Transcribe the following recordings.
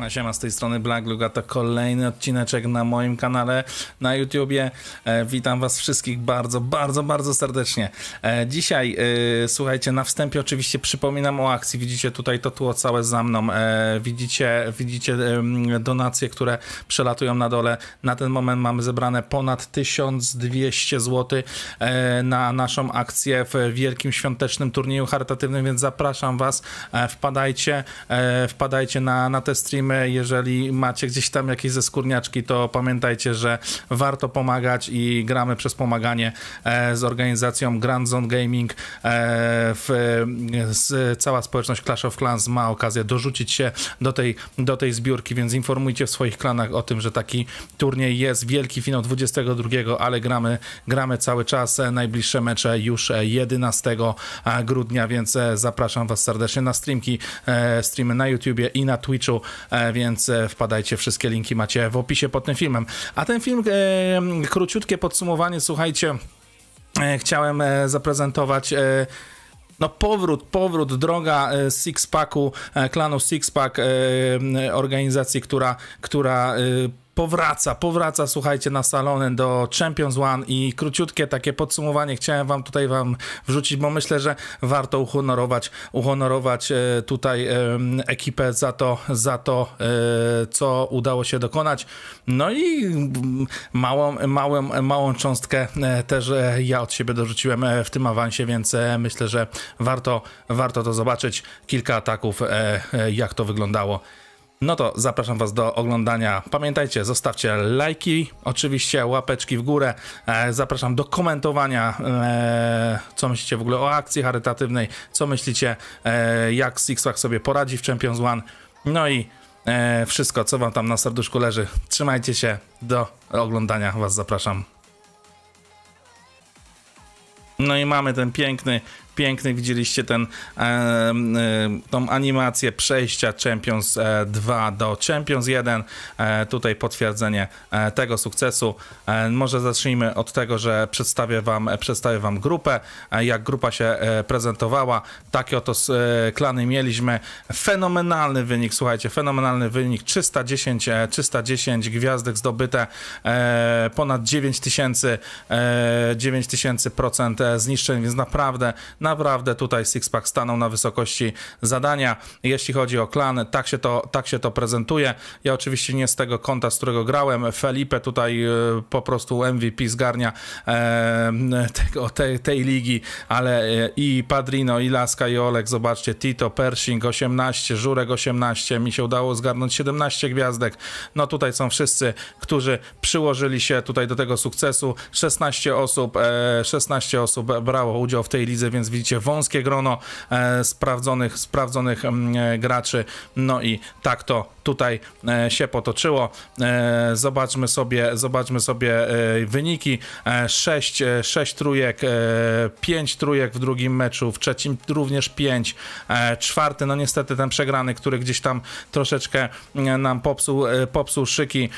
Siema, siema, z tej strony Black Luga, to kolejny odcineczek na moim kanale na YouTubie. E, witam was wszystkich bardzo, bardzo, bardzo serdecznie. E, dzisiaj, e, słuchajcie, na wstępie oczywiście przypominam o akcji. Widzicie tutaj to tło całe za mną. E, widzicie widzicie donacje, które przelatują na dole. Na ten moment mamy zebrane ponad 1200 zł e, na naszą akcję w wielkim świątecznym turnieju charytatywnym, więc zapraszam was, e, wpadajcie, wpadajcie na, na te streamy jeżeli macie gdzieś tam jakieś ze skórniaczki, to pamiętajcie, że warto pomagać i gramy przez pomaganie e, z organizacją Grand Zone Gaming. E, e, cała społeczność Clash of Clans ma okazję dorzucić się do tej, do tej zbiórki, więc informujcie w swoich klanach o tym, że taki turniej jest. Wielki finał 22, ale gramy, gramy cały czas. Najbliższe mecze już 11 grudnia, więc zapraszam Was serdecznie na streamki, streamy na YouTubie i na Twitchu więc e, wpadajcie, wszystkie linki macie w opisie pod tym filmem. A ten film, e, króciutkie podsumowanie, słuchajcie, e, chciałem zaprezentować. No powrót, powrót, droga Sixpacku, klanu Sixpack, organizacji, która, która powraca, powraca, słuchajcie, na salony do Champions One i króciutkie takie podsumowanie chciałem wam tutaj wam wrzucić, bo myślę, że warto uhonorować, uhonorować e, tutaj e, ekipę za to, za to, e, co udało się dokonać. No i mm, małą, małą, małą cząstkę też ja od siebie dorzuciłem w tym awansie, więc myślę, że warto, warto to zobaczyć. Kilka ataków, jak to wyglądało no to zapraszam Was do oglądania. Pamiętajcie, zostawcie lajki, oczywiście łapeczki w górę. E, zapraszam do komentowania, e, co myślicie w ogóle o akcji charytatywnej, co myślicie, e, jak Sixpack sobie poradzi w Champions One. No i wszystko, co Wam tam na serduszku leży. Trzymajcie się, do oglądania Was zapraszam. No i mamy ten piękny pięknych. Widzieliście ten, e, e, tą animację przejścia Champions 2 e, do Champions 1. E, tutaj potwierdzenie e, tego sukcesu. E, może zacznijmy od tego, że przedstawię wam, przedstawię wam grupę, jak grupa się prezentowała. Takie oto klany mieliśmy. Fenomenalny wynik, słuchajcie, fenomenalny wynik. 310, 310 gwiazdek zdobyte, ponad 9000 9000% zniszczeń, więc naprawdę naprawdę tutaj Sixpack stanął na wysokości zadania. Jeśli chodzi o klan, tak się to, tak się to prezentuje. Ja oczywiście nie z tego konta, z którego grałem. Felipe tutaj e, po prostu MVP zgarnia e, tego, tej, tej ligi, ale e, i Padrino, i Laska, i Olek, zobaczcie, Tito, Pershing 18, Żurek 18, mi się udało zgarnąć 17 gwiazdek. No tutaj są wszyscy, którzy przyłożyli się tutaj do tego sukcesu. 16 osób, 16 osób brało udział w tej lidze, więc widzicie wąskie grono e, sprawdzonych, sprawdzonych mm, e, graczy. No i tak to tutaj e, się potoczyło. E, zobaczmy sobie, zobaczmy sobie e, wyniki. 6, 6 trójek, 5 trójek w drugim meczu, w trzecim również 5. Czwarty, no niestety ten przegrany, który gdzieś tam troszeczkę nam popsuł, popsuł szyki,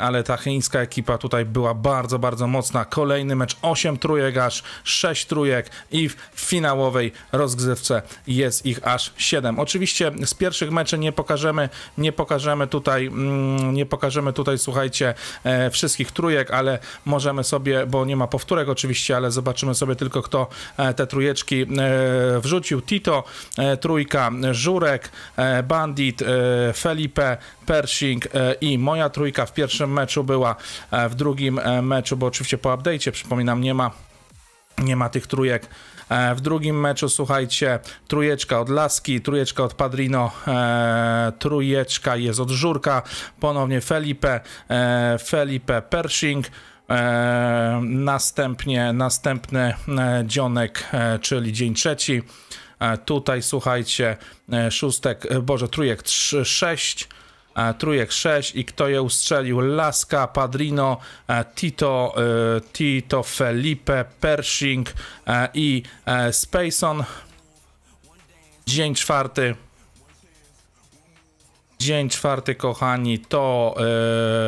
ale ta chińska ekipa tutaj była bardzo, bardzo mocna. Kolejny mecz 8 trójek, aż 6 trójek i w finałowej rozgrywce jest ich aż 7. Oczywiście z pierwszych meczy nie pokażemy, nie pokażemy pokażemy tutaj, mm, nie pokażemy tutaj, słuchajcie, e, wszystkich trójek, ale możemy sobie, bo nie ma powtórek oczywiście, ale zobaczymy sobie tylko, kto e, te trójeczki e, wrzucił. Tito, trójka, Żurek, Bandit, Felipe, Pershing i moja trójka w pierwszym meczu była, w drugim meczu, bo oczywiście po update'cie, przypominam, nie ma, nie ma tych trójek E, w drugim meczu, słuchajcie, trujeczka od Laski, trujeczka od Padrino, e, trujeczka jest od Żurka, ponownie Felipe, e, Felipe Pershing, następnie następny dzionek, czyli dzień trzeci. Tutaj słuchajcie, szóstek, boże, trójek 6, E, trójek 6 i kto je ustrzelił Laska, Padrino, e, Tito, e, Tito Felipe, Pershing i Spaceon. Dzień czwarty. Dzień czwarty, kochani, to,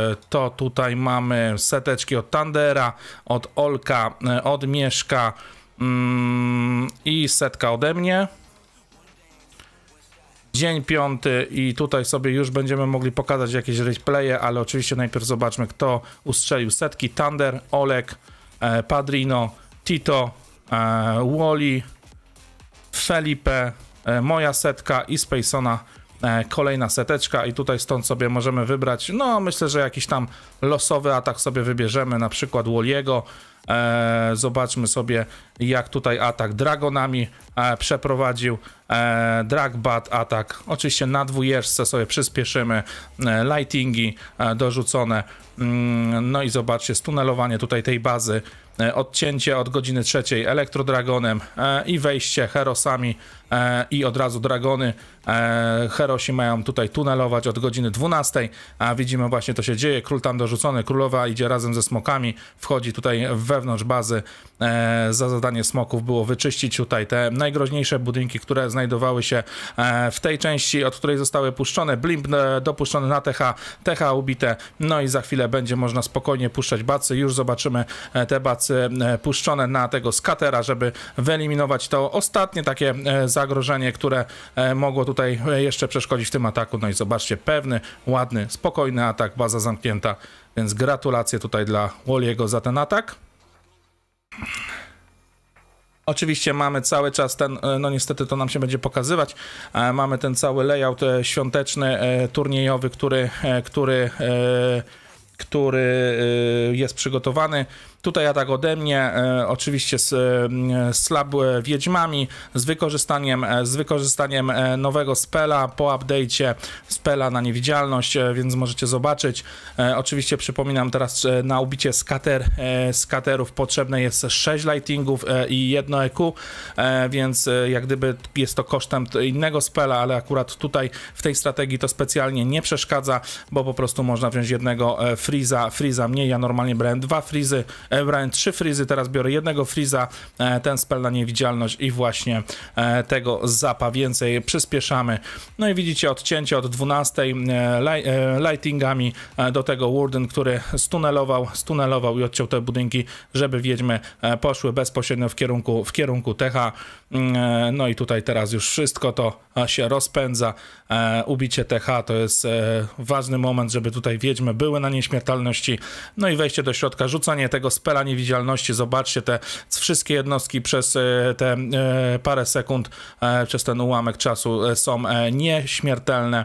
yy, to tutaj mamy seteczki od Tandera, od Olka, od Mieszka yy, i setka ode mnie dzień piąty i tutaj sobie już będziemy mogli pokazać jakieś replaye, ale oczywiście najpierw zobaczmy, kto ustrzelił setki. Thunder, Olek, e, Padrino, Tito, e, Wally, Felipe, e, moja setka i Spacona e, kolejna seteczka i tutaj stąd sobie możemy wybrać, no myślę, że jakiś tam losowy atak sobie wybierzemy, na przykład Walliego, E, zobaczmy sobie, jak tutaj atak dragonami e, przeprowadził. E, Dragbat atak, oczywiście na dwójeczce sobie przyspieszymy. E, lightingi e, dorzucone. Mm, no i zobaczcie, stunelowanie tutaj tej bazy. E, odcięcie od godziny trzeciej elektrodragonem e, i wejście herosami i od razu dragony. herosi mają tutaj tunelować od godziny 12. A widzimy właśnie to się dzieje. Król tam dorzucony, królowa idzie razem ze smokami, wchodzi tutaj w wewnątrz bazy e, za zadanie smoków było wyczyścić tutaj te najgroźniejsze budynki, które znajdowały się e, w tej części, od której zostały puszczone. Blimp e, dopuszczony na TH, TH ubite, no i za chwilę będzie można spokojnie puszczać bacy. Już zobaczymy te bacy puszczone na tego skatera, żeby wyeliminować to ostatnie takie zagrożenie, które mogło tutaj jeszcze przeszkodzić w tym ataku. No i zobaczcie, pewny, ładny, spokojny atak, baza zamknięta, więc gratulacje tutaj dla Woliego za ten atak. Oczywiście mamy cały czas ten, e, no niestety to nam się będzie pokazywać, e, mamy ten cały layout e, świąteczny, turniejowy, który, który, który jest przygotowany. Tutaj atak ode mnie, e, oczywiście z, e, slab e, wiedźmami, z wykorzystaniem, z wykorzystaniem nowego spela po update'cie, spela na niewidzialność, więc możecie zobaczyć. Oczywiście przypominam teraz na ubicie skater, skaterów potrzebne jest 6 lightingów i jedno EQ, więc jak gdyby jest to kosztem innego spela, ale akurat tutaj w tej strategii to specjalnie nie przeszkadza, bo po prostu można wziąć jednego freeza, freeza mniej. Ja normalnie brałem dwa freezy, E, brałem trzy frizy, teraz biorę jednego friza, e, ten spell na niewidzialność i właśnie e, tego zapa więcej przyspieszamy. No i widzicie odcięcie od 12 lightingami do tego Warden, który stunelował, stunelował i odciął te budynki, żeby wiedźmy poszły bezpośrednio w kierunku, w kierunku Techa. Mm, no i tutaj teraz już wszystko to się rozpędza. Ubicie TH to jest ważny moment, żeby tutaj wiedźmy były na nieśmiertelności. No i wejście do środka, rzucanie tego spela niewidzialności. Zobaczcie te wszystkie jednostki przez e, te e, parę sekund, e, przez ten ułamek czasu są nieśmiertelne.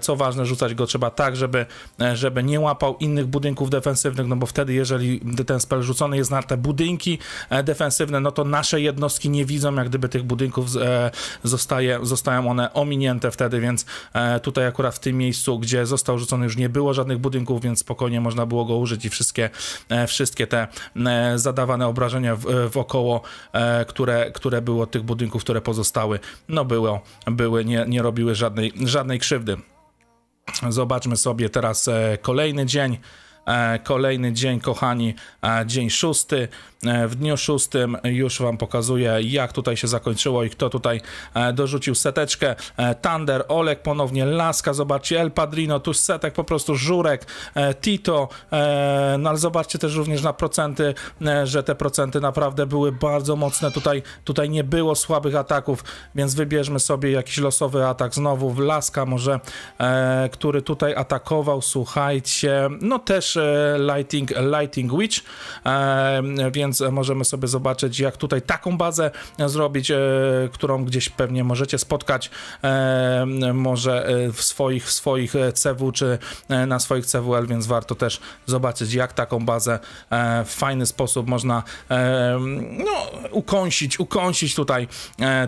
Co ważne, rzucać go trzeba tak, żeby, żeby nie łapał innych budynków defensywnych, no bo wtedy, jeżeli ten spel rzucony jest na te budynki defensywne, no to nasze jednostki nie widzą, jak gdyby tych budynków zostaje, zostają one ominięte wtedy, więc tutaj akurat w tym miejscu, gdzie został rzucony, już nie było żadnych budynków, więc spokojnie można było go użyć i wszystkie, wszystkie te E, zadawane obrażenia e, wokoło, e, które, które było tych budynków, które pozostały, no było, były, nie, nie robiły żadnej, żadnej krzywdy. Zobaczmy sobie teraz kolejny dzień. Kolejny dzień, kochani, dzień szósty. E, w dniu szóstym już Wam pokazuję, jak tutaj się zakończyło i kto tutaj e, dorzucił seteczkę. E, Thunder, Olek, ponownie Laska, zobaczcie, El Padrino, tu setek, po prostu Żurek, Tito. No ale zobaczcie też również na procenty, że te procenty naprawdę były bardzo mocne. Tutaj, tutaj nie było słabych ataków, więc wybierzmy sobie jakiś losowy atak znowu. Laska może, który tutaj atakował, słuchajcie, no też Lighting, Lighting Witch, więc więc możemy sobie zobaczyć, jak tutaj taką bazę zrobić, e, którą gdzieś pewnie możecie spotkać e, może e, w swoich, w swoich CW czy na swoich CWL, więc warto też zobaczyć, jak taką bazę w fajny sposób można no, ukąsić, ukąsić tutaj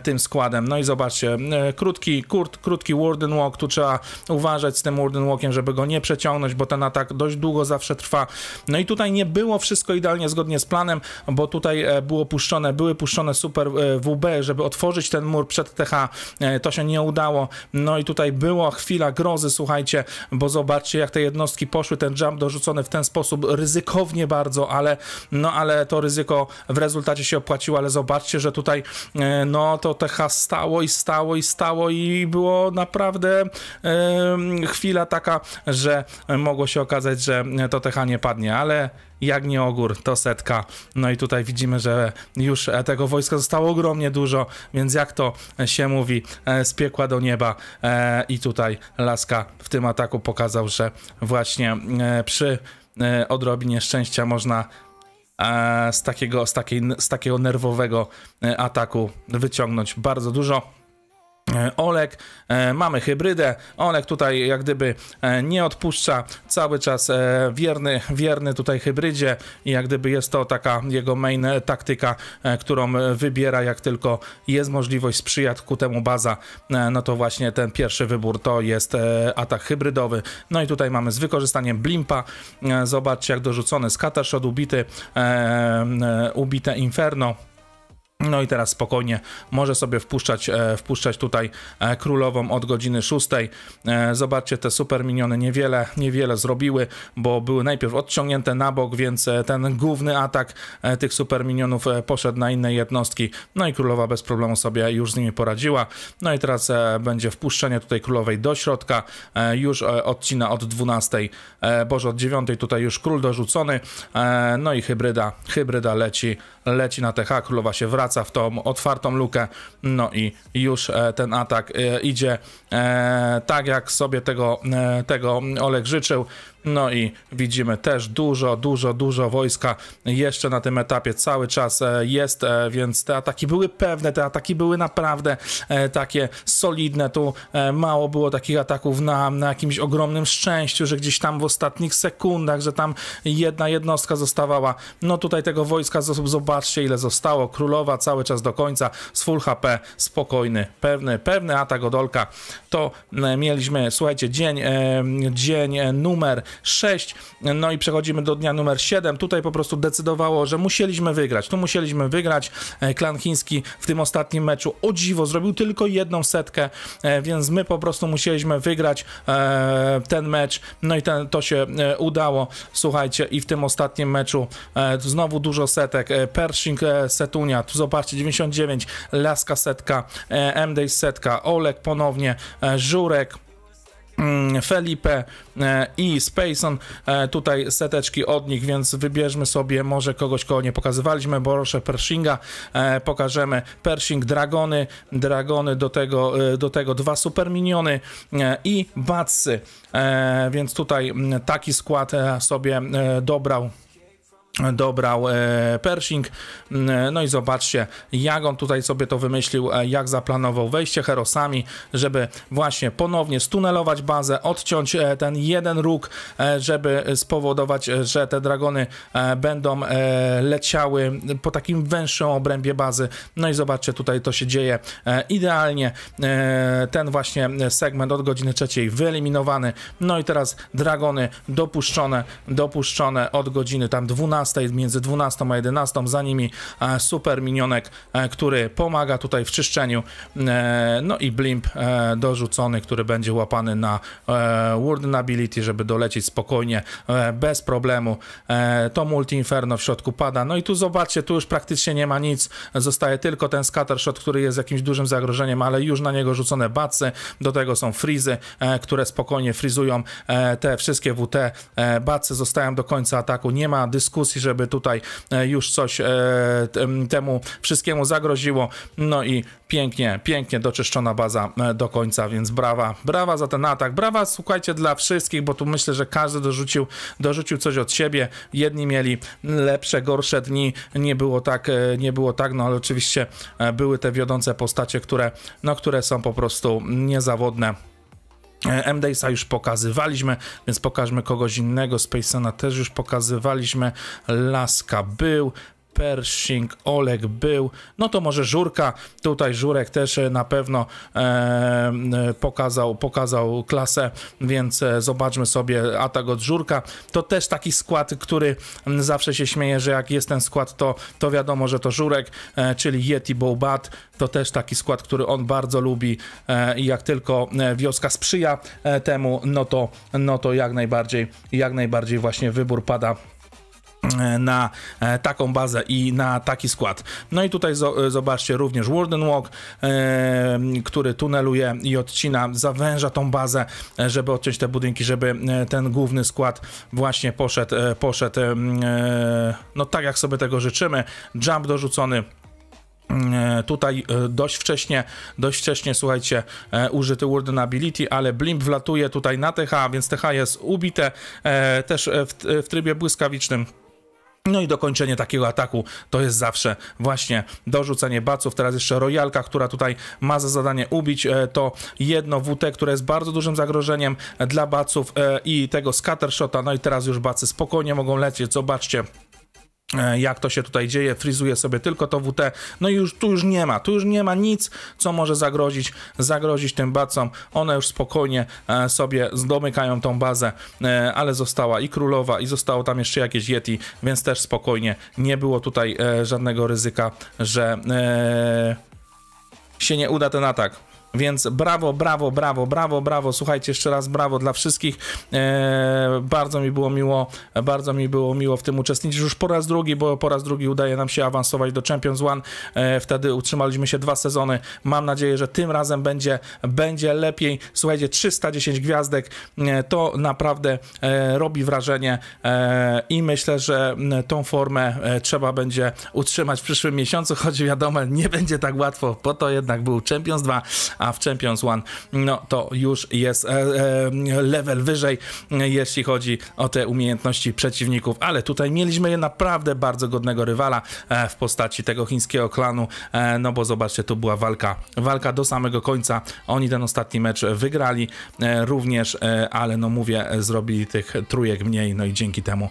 tym składem. No i zobaczcie, krótki, kurt, krótki Warden walk, tu trzeba uważać z tym Warden walkiem, żeby go nie przeciągnąć, bo ten atak dość długo zawsze trwa. No i tutaj nie było wszystko idealnie zgodnie z planem, bo tutaj e, było puszczone, były puszczone super e, WB, żeby otworzyć ten mur przed TH, e, to się nie udało, no i tutaj była chwila grozy, słuchajcie, bo zobaczcie jak te jednostki poszły, ten jump dorzucony w ten sposób, ryzykownie bardzo, ale no ale to ryzyko w rezultacie się opłaciło, ale zobaczcie, że tutaj no to TH stało i stało i stało i było naprawdę chwila taka, że mogło się okazać, że to TH nie padnie, ale Jagnie Ogór to setka. No i tutaj widzimy, że już e, tego wojska zostało ogromnie dużo, więc jak to e, się mówi, e, z piekła do nieba. I tutaj Laska w tym ataku pokazał, że właśnie przy odrobinie szczęścia można z takiego, z, takiej, z takiego nerwowego ataku wyciągnąć bardzo dużo. E, Olek, e, mamy hybrydę. Olek tutaj jak gdyby e, nie odpuszcza, cały czas wierny, wierny tutaj hybrydzie i jak gdyby jest to taka jego main taktyka, którą wybiera jak tylko jest możliwość sprzyjać ku temu baza, no to właśnie ten pierwszy wybór to jest atak hybrydowy. No i tutaj mamy z wykorzystaniem blimpa, zobaczcie jak dorzucony skatarz od ubity, ubite inferno. No i teraz spokojnie może sobie wpuszczać, e, wpuszczać tutaj e, królową od godziny 6. E, zobaczcie, te super miniony niewiele, niewiele zrobiły, bo były najpierw odciągnięte na bok, więc ten główny atak tych super minionów poszedł na inne jednostki. No i królowa bez problemu sobie już z nimi poradziła. No i teraz będzie wpuszczenie tutaj królowej do środka. Już odcina od 12, boże od 9 tutaj już król dorzucony. No i hybryda, hybryda leci, leci na TH, królowa się wraca wraca w tą otwartą lukę, no i już e, ten atak e, idzie e, tak, jak sobie tego, tego Oleg życzył. No i widzimy też dużo, dużo, dużo wojska jeszcze na tym etapie cały czas e, jest, e, więc te ataki były pewne, te ataki były naprawdę e, takie solidne. Tu mało było takich ataków na, na jakimś ogromnym szczęściu, że gdzieś tam w ostatnich sekundach, że tam jedna jednostka zostawała. No tutaj tego wojska zobaczcie ile zostało. Królowa cały czas do końca z full HP, spokojny, pewny, pewny atak Olka. To mieliśmy, słuchajcie, dzień, dzień numer 6. No i przechodzimy do dnia numer 7. Tutaj po prostu decydowało, że musieliśmy wygrać. Tu musieliśmy wygrać. E, klan chiński w tym ostatnim meczu o dziwo zrobił tylko jedną setkę, e, więc my po prostu musieliśmy wygrać e, ten mecz. No i ten, to się udało. Słuchajcie, i w tym ostatnim meczu znowu dużo setek. Pershing Setunia, tu zobaczcie 99, Laska setka, MD setka, Olek ponownie, Żurek Mm, Felipe e, i Spaceon, e, tutaj seteczki od nich, więc wybierzmy sobie może kogoś, kogo nie pokazywaliśmy, Borosze Pershinga, e, pokażemy Pershing Dragony, Dragony do tego, do tego dwa Super Miniony i Batsy, więc tutaj taki skład sobie dobrał dobrał e, Pershing. E, no i zobaczcie, jak on tutaj sobie to wymyślił, e, jak zaplanował wejście herosami, żeby właśnie ponownie stunelować bazę, odciąć ten jeden róg, żeby spowodować, że te dragony będą leciały po takim węższym obrębie bazy. No i zobaczcie, tutaj to się dzieje idealnie. Ten właśnie segment od godziny trzeciej wyeliminowany. No i teraz dragony dopuszczone, dopuszczone od godziny tam 12 12, między 12 a 11, za nimi e, super minionek, e, który pomaga tutaj w czyszczeniu, e, no i blimp dorzucony, który będzie łapany na warden ability, żeby dolecieć spokojnie, bez problemu. To multi inferno w środku pada, no i tu zobaczcie, tu już praktycznie nie ma nic, zostaje tylko ten scattershot, który jest jakimś dużym zagrożeniem, ale już na niego rzucone bacy, do tego są frizy, które spokojnie frizują te wszystkie WT, bacy zostają do końca ataku, nie ma dyskusji, Rosji, żeby tutaj e, już coś e, temu wszystkiemu zagroziło. No i pięknie, pięknie doczyszczona baza e, do końca, więc brawa, brawa za ten atak, brawa słuchajcie dla wszystkich, bo tu myślę, że każdy dorzucił, dorzucił coś od siebie, jedni mieli lepsze, gorsze dni, nie było tak, nie było tak, no ale oczywiście były te wiodące postacie, które, no, które są po prostu niezawodne E, MDSA już pokazywaliśmy, więc pokażmy kogoś innego. Spacena też już pokazywaliśmy. Laska był, Pershing, Oleg był, no to może Żurka, tutaj Żurek też e, na pewno e, e, pokazał, pokazał klasę, więc e, zobaczmy sobie atak od Żurka. To też taki skład, który zawsze się śmieje, że jak jest ten skład, to, to wiadomo, że to Żurek, e, czyli Yeti Bobat, to też taki skład, który on bardzo lubi e, i jak tylko wioska sprzyja temu, no to, no to jak najbardziej, jak najbardziej właśnie wybór pada E, na e, taką bazę i na taki skład. No i tutaj e, zobaczcie również Warden Walk, który tuneluje i odcina, zawęża tą bazę, żeby odciąć te budynki, żeby ten główny skład właśnie poszedł, poszedł mm, no tak jak sobie tego życzymy. Jump dorzucony mm, tutaj dość wcześnie, dość wcześnie, słuchajcie, użyty Warden Ability, ale Blimp wlatuje tutaj na TH, więc TH jest ubite też w, w trybie błyskawicznym. No i dokończenie takiego ataku to jest zawsze właśnie dorzucenie baców. Teraz jeszcze Royalka, która tutaj ma za zadanie ubić e, to jedno WT, które jest bardzo dużym zagrożeniem dla baców e, i tego scattershota. No i teraz już bacy spokojnie mogą lecieć. Zobaczcie. E, jak to się tutaj dzieje, Frizuje sobie tylko to WT, no i już tu już nie ma, tu już nie ma nic, co może zagrozić, zagrozić tym bacom, one już spokojnie e, sobie zdomykają tą bazę, e, ale została i królowa i zostało tam jeszcze jakieś Yeti, więc też spokojnie, nie było tutaj żadnego ryzyka, że się nie uda ten atak. Więc brawo, brawo, brawo, brawo, brawo. Słuchajcie, jeszcze raz brawo dla wszystkich. Eee, bardzo mi było miło, bardzo mi było miło w tym uczestniczyć już po raz drugi, bo po raz drugi udaje nam się awansować do Champions One. Eee, wtedy utrzymaliśmy się dwa sezony. Mam nadzieję, że tym razem będzie, będzie lepiej. Słuchajcie, 310 gwiazdek eee, to naprawdę e, robi wrażenie e, i myślę, że tą formę e, trzeba będzie utrzymać w przyszłym miesiącu, choć wiadomo, nie będzie tak łatwo, po to jednak był Champions 2 a w Champions One no to już jest e, e, level wyżej, jeśli chodzi o te umiejętności przeciwników, ale tutaj mieliśmy naprawdę bardzo godnego rywala e, w postaci tego chińskiego klanu, no bo zobaczcie, to była walka, walka do samego końca, oni ten ostatni mecz wygrali również, ale no mówię, zrobili tych trójek mniej, no i dzięki temu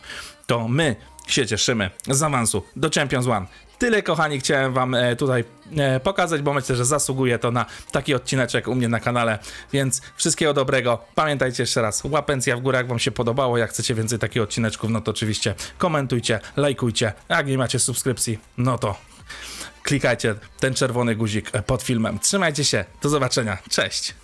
to my się cieszymy z awansu do Champions One. Tyle, kochani, chciałem wam e, tutaj e, pokazać, bo myślę, że zasługuje to na taki odcineczek u mnie na kanale, więc wszystkiego dobrego. Pamiętajcie jeszcze raz, łapencja w górę, jak wam się podobało, jak chcecie więcej takich odcineczków, no to oczywiście komentujcie, lajkujcie, a jak nie macie subskrypcji, no to klikajcie ten czerwony guzik e, pod filmem. Trzymajcie się, do zobaczenia, cześć!